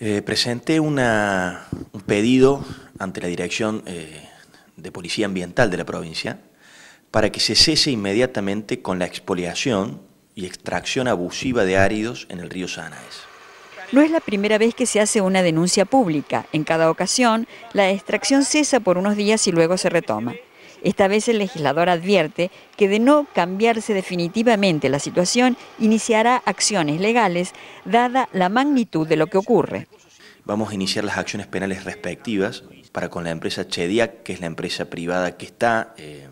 Eh, presenté un pedido ante la Dirección eh, de Policía Ambiental de la provincia para que se cese inmediatamente con la expoliación y extracción abusiva de áridos en el río Sanaes. No es la primera vez que se hace una denuncia pública. En cada ocasión, la extracción cesa por unos días y luego se retoma. Esta vez el legislador advierte que de no cambiarse definitivamente la situación, iniciará acciones legales, dada la magnitud de lo que ocurre. Vamos a iniciar las acciones penales respectivas para con la empresa Chediac, que es la empresa privada que está... Eh,